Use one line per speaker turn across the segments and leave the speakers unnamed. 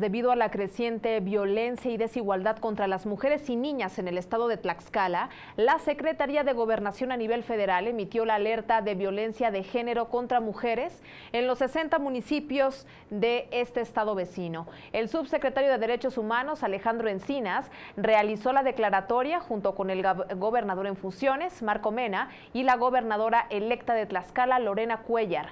Debido a la creciente violencia y desigualdad contra las mujeres y niñas en el estado de Tlaxcala, la Secretaría de Gobernación a nivel federal emitió la alerta de violencia de género contra mujeres en los 60 municipios de este estado vecino. El subsecretario de Derechos Humanos, Alejandro Encinas, realizó la declaratoria junto con el gobernador en funciones, Marco Mena, y la gobernadora electa de Tlaxcala, Lorena Cuellar.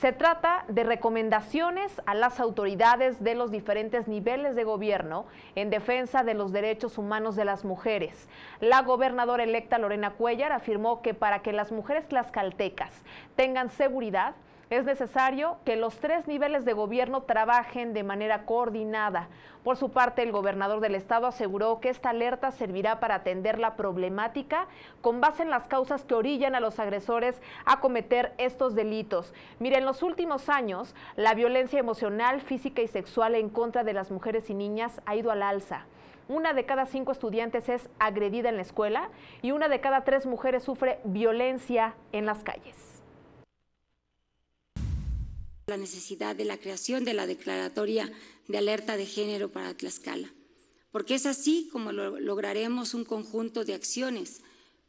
Se trata de recomendaciones a las autoridades de los diferentes niveles de gobierno en defensa de los derechos humanos de las mujeres. La gobernadora electa Lorena Cuellar afirmó que para que las mujeres tlaxcaltecas tengan seguridad, es necesario que los tres niveles de gobierno trabajen de manera coordinada. Por su parte, el gobernador del estado aseguró que esta alerta servirá para atender la problemática con base en las causas que orillan a los agresores a cometer estos delitos. Mire, en los últimos años, la violencia emocional, física y sexual en contra de las mujeres y niñas ha ido al alza una de cada cinco estudiantes es agredida en la escuela y una de cada tres mujeres sufre violencia en las calles
la necesidad de la creación de la Declaratoria de Alerta de Género para Tlaxcala, porque es así como lograremos un conjunto de acciones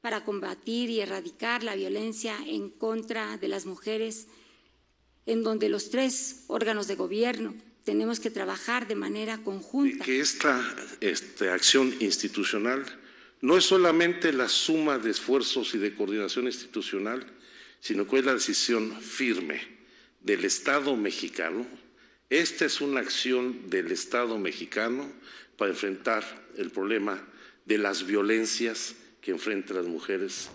para combatir y erradicar la violencia en contra de las mujeres, en donde los tres órganos de gobierno tenemos que trabajar de
manera conjunta. Que esta acción institucional no es solamente la suma de esfuerzos y de coordinación institucional, sino que es la decisión firme del Estado mexicano. Esta es una acción del Estado mexicano para enfrentar el problema de las violencias que enfrentan las mujeres.